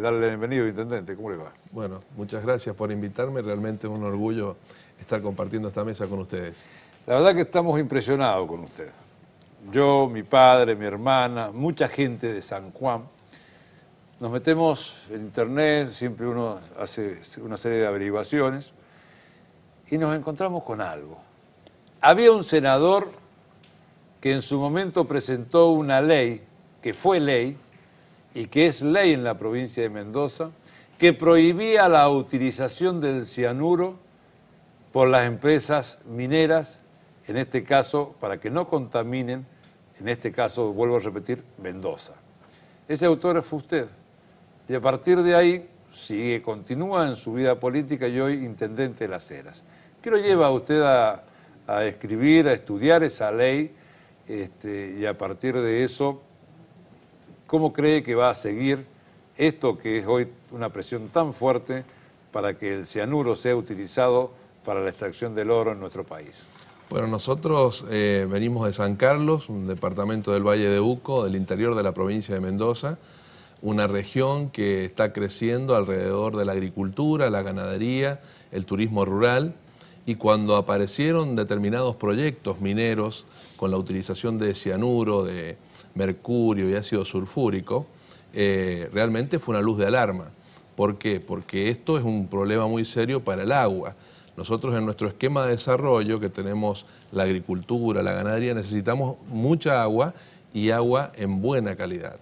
Darle bienvenido, Intendente, ¿cómo le va? Bueno, muchas gracias por invitarme, realmente es un orgullo estar compartiendo esta mesa con ustedes. La verdad que estamos impresionados con ustedes. Yo, mi padre, mi hermana, mucha gente de San Juan. Nos metemos en internet, siempre uno hace una serie de averiguaciones y nos encontramos con algo. Había un senador que en su momento presentó una ley, que fue ley, y que es ley en la provincia de Mendoza, que prohibía la utilización del cianuro por las empresas mineras, en este caso, para que no contaminen, en este caso, vuelvo a repetir, Mendoza. Ese autor fue usted. Y a partir de ahí sigue, continúa en su vida política y hoy intendente de las Heras. ¿Qué lo lleva a usted a, escribir, a estudiar esa ley este, y a partir de eso ¿Cómo cree que va a seguir esto que es hoy una presión tan fuerte para que el cianuro sea utilizado para la extracción del oro en nuestro país? Bueno, nosotros eh, venimos de San Carlos, un departamento del Valle de Uco, del interior de la provincia de Mendoza, una región que está creciendo alrededor de la agricultura, la ganadería, el turismo rural, y cuando aparecieron determinados proyectos mineros con la utilización de cianuro, de, mercurio y ácido sulfúrico, eh, realmente fue una luz de alarma. ¿Por qué? Porque esto es un problema muy serio para el agua. Nosotros en nuestro esquema de desarrollo, que tenemos la agricultura, la ganadería, necesitamos mucha agua y agua en buena calidad.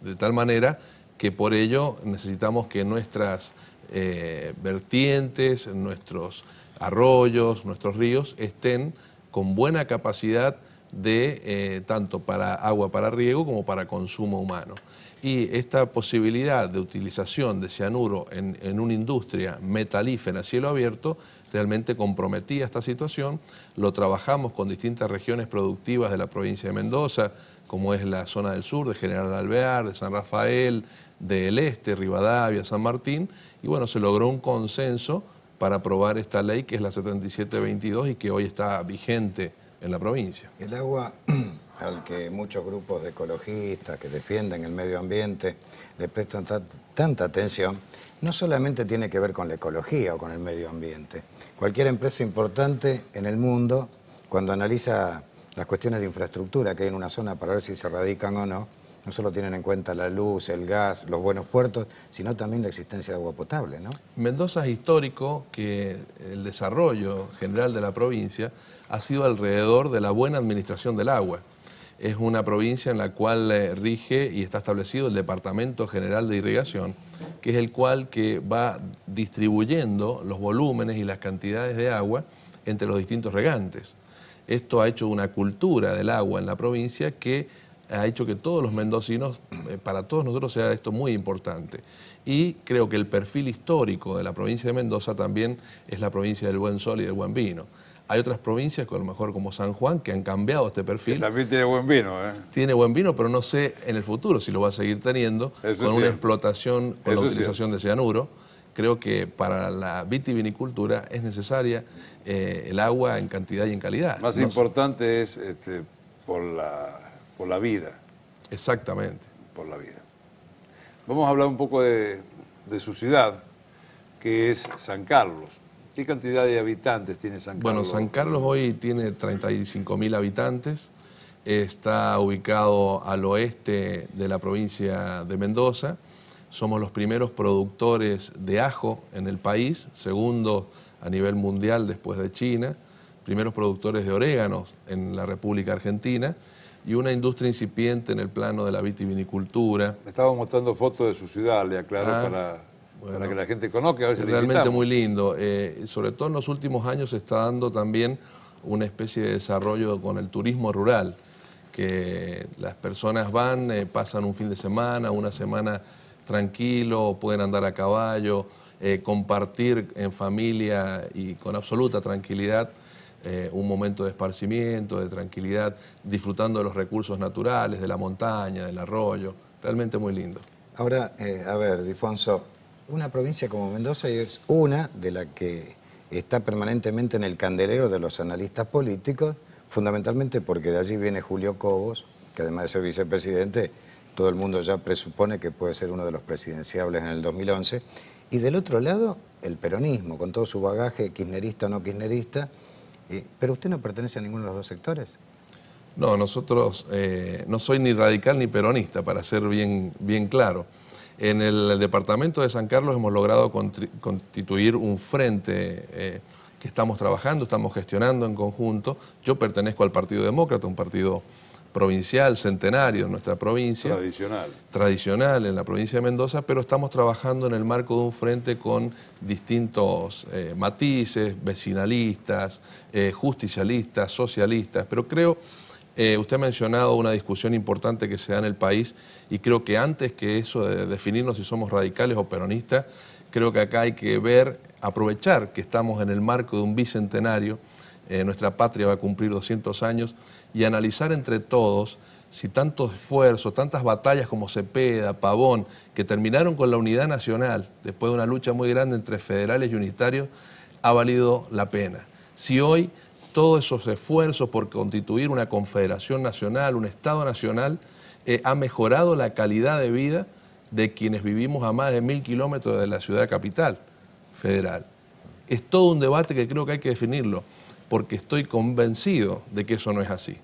De tal manera que por ello necesitamos que nuestras eh, vertientes, nuestros arroyos, nuestros ríos estén con buena capacidad de eh, tanto para agua para riego como para consumo humano. Y esta posibilidad de utilización de cianuro en, en una industria metalífera a cielo abierto realmente comprometía esta situación. Lo trabajamos con distintas regiones productivas de la provincia de Mendoza, como es la zona del sur, de General Alvear, de San Rafael, del este, Rivadavia, San Martín, y bueno, se logró un consenso para aprobar esta ley que es la 7722 y que hoy está vigente en la provincia. El agua al que muchos grupos de ecologistas que defienden el medio ambiente le prestan tanta atención, no solamente tiene que ver con la ecología o con el medio ambiente. Cualquier empresa importante en el mundo, cuando analiza las cuestiones de infraestructura que hay en una zona para ver si se radican o no, no solo tienen en cuenta la luz, el gas, los buenos puertos, sino también la existencia de agua potable, ¿no? Mendoza es histórico que el desarrollo general de la provincia ha sido alrededor de la buena administración del agua. Es una provincia en la cual eh, rige y está establecido el Departamento General de Irrigación, que es el cual que va distribuyendo los volúmenes y las cantidades de agua entre los distintos regantes. Esto ha hecho una cultura del agua en la provincia que ha hecho que todos los mendocinos, eh, para todos nosotros sea esto muy importante. Y creo que el perfil histórico de la provincia de Mendoza también es la provincia del buen sol y del buen vino. Hay otras provincias, a lo mejor como San Juan, que han cambiado este perfil. también tiene buen vino, ¿eh? Tiene buen vino, pero no sé en el futuro si lo va a seguir teniendo con una explotación o la utilización de cianuro creo que para la vitivinicultura es necesaria eh, el agua en cantidad y en calidad. Más importante es este, por la por la vida. Exactamente. Por la vida. Vamos a hablar un poco de, su ciudad, que es San Carlos. ¿Qué cantidad de habitantes tiene San Carlos? Bueno, San Carlos hoy tiene 35 mil habitantes. Está ubicado al oeste de la provincia de Mendoza. Somos los primeros productores de ajo en el país, segundo a nivel mundial después de China, primeros productores de oréganos en la República Argentina y una industria incipiente en el plano de la vitivinicultura. Estaba mostrando fotos de su ciudad, le aclaro, ah, para, que la gente conozca. realmente muy lindo. Eh, sobre todo en los últimos años se está dando también una especie de desarrollo con el turismo rural, que las personas van, eh, pasan un fin de semana, una semana tranquilo, pueden andar a caballo, eh, compartir en familia y con absoluta tranquilidad eh, un momento de esparcimiento, de tranquilidad, disfrutando de los recursos naturales, de la montaña, del arroyo. Realmente muy lindo. Ahora, eh, a ver, Difonso, una provincia como Mendoza es una de las que está permanentemente en el candelero de los analistas políticos, fundamentalmente porque de allí viene Julio Cobos, que además de ser vicepresidente, todo el mundo ya presupone que puede ser uno de los presidenciables en el 2011, y del otro lado el peronismo, con todo su bagaje kirchnerista o no kirchnerista, pero usted no pertenece a ninguno de los dos sectores. No, nosotros, eh, no soy ni radical ni peronista, para ser bien, bien claro. En el departamento de San Carlos hemos logrado constituir un frente eh, que estamos trabajando, estamos gestionando en conjunto. Yo pertenezco al Partido Demócrata, un partido provincial, centenario en nuestra provincia. Tradicional. Tradicional en la provincia de Mendoza, pero estamos trabajando en el marco de un frente con distintos eh, matices, vecinalistas, eh, justicialistas, socialistas, pero creo... Eh, usted ha mencionado una discusión importante que se da en el país y creo que antes que eso de definirnos si somos radicales o peronistas, creo que acá hay que ver, aprovechar que estamos en el marco de un bicentenario, eh, nuestra patria va a cumplir 200 años, y analizar entre todos si tantos esfuerzos, tantas batallas como Cepeda, Pavón, que terminaron con la unidad nacional, después de una lucha muy grande entre federales y unitarios, ha valido la pena. Si hoy todos esos esfuerzos por constituir una confederación nacional, un Estado nacional, eh, ha mejorado la calidad de vida de quienes vivimos a más de mil kilómetros de la ciudad capital federal. Es todo un debate que creo que hay que definirlo porque estoy convencido de que eso no es así.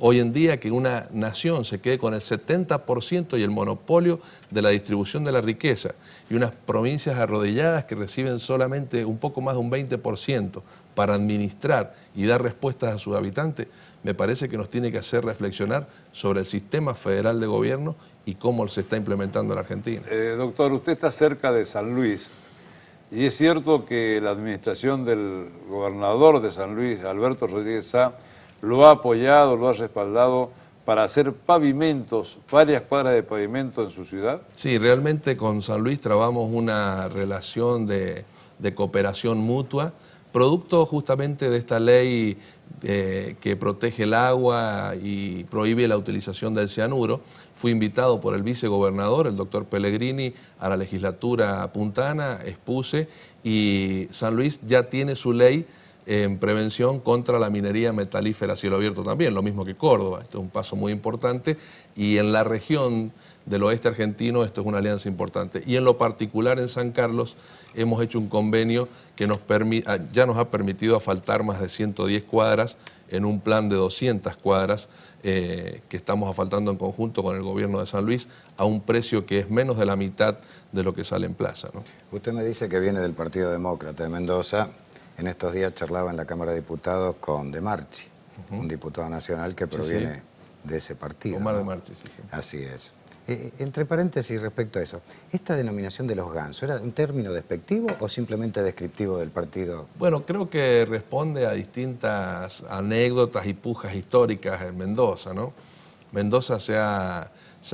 Hoy en día que una nación se quede con el 70% y el monopolio de la distribución de la riqueza y unas provincias arrodilladas que reciben solamente un poco más de un 20% para administrar y dar respuestas a sus habitantes, me parece que nos tiene que hacer reflexionar sobre el sistema federal de gobierno y cómo se está implementando en Argentina. Eh, doctor, usted está cerca de San Luis. Y es cierto que la administración del gobernador de San Luis, Alberto Rodríguez Sá, lo ha apoyado, lo ha respaldado para hacer pavimentos, varias cuadras de pavimento en su ciudad? Sí, realmente con San Luis trabamos una relación de, de cooperación mutua producto justamente de esta ley eh, que protege el agua y prohíbe la utilización del cianuro. Fui invitado por el vicegobernador, el doctor Pellegrini, a la legislatura puntana, expuse, y San Luis ya tiene su ley en prevención contra la minería metalífera a cielo abierto también, lo mismo que Córdoba. esto es un paso muy importante. Y en la región del oeste argentino, esto es una alianza importante. Y en lo particular en San Carlos hemos hecho un convenio que nos ah, ya nos ha permitido asfaltar más de 110 cuadras en un plan de 200 cuadras eh, que estamos asfaltando en conjunto con el gobierno de San Luis a un precio que es menos de la mitad de lo que sale en plaza. ¿no? Usted me dice que viene del Partido Demócrata de Mendoza. En estos días charlaba en la Cámara de Diputados con De Marchi, un diputado nacional que proviene de ese partido. Omar De Marchi, sí. Así es. Eh, eh, entre paréntesis respecto a eso, ¿esta denominación de los gansos era un término despectivo o simplemente descriptivo del partido? Bueno, creo que responde a distintas anécdotas y pujas históricas en Mendoza, ¿no? Mendoza se ha,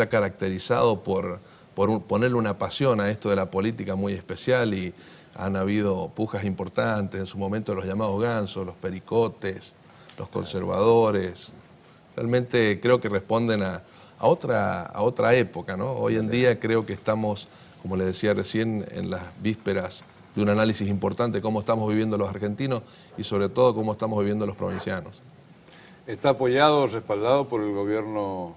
caracterizado por, ponerle una pasión a esto de la política muy especial y han habido pujas importantes, en su momento los llamados gansos, los pericotes, los conservadores. Realmente creo que responden a, a otra, a otra época. ¿no? Hoy en día creo que estamos, como le decía recién, en las vísperas de un análisis importante cómo estamos viviendo los argentinos y sobre todo cómo estamos viviendo los provincianos. ¿Está apoyado o respaldado por el gobierno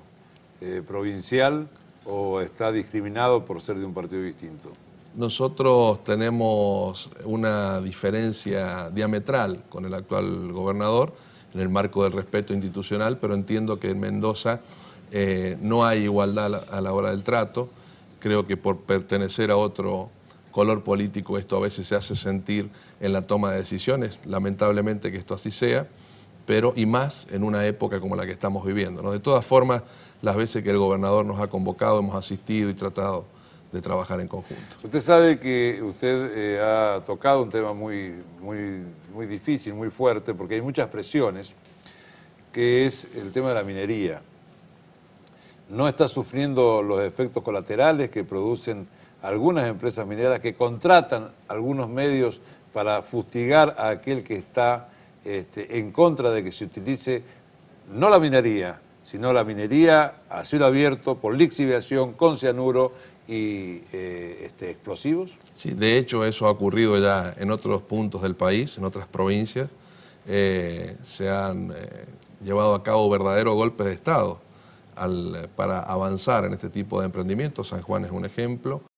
eh, provincial o está discriminado por ser de un partido distinto? Nosotros tenemos una diferencia diametral con el actual gobernador en el marco del respeto institucional, pero entiendo que en Mendoza eh, no hay igualdad a la hora del trato. Creo que por pertenecer a otro color político esto a veces se hace sentir en la toma de decisiones, lamentablemente que esto así sea, pero y más en una época como la que estamos viviendo. De todas formas, las veces que el gobernador nos ha convocado, hemos asistido y tratado de trabajar en conjunto. Usted sabe que usted eh, ha tocado un tema muy, muy, muy difícil, muy fuerte, porque hay muchas presiones, que es el tema de la minería no está sufriendo los efectos colaterales que producen algunas empresas mineras que contratan algunos medios para fustigar a aquel que está este, en contra de que se utilice no la minería, sino la minería a cielo abierto, por lixiviación, con cianuro y eh, este, explosivos? Sí, de hecho eso ha ocurrido ya en otros puntos del país, en otras provincias. Eh, se han eh, llevado a cabo verdaderos golpes de Estado eh, para avanzar en este tipo de emprendimientos. San Juan es un ejemplo.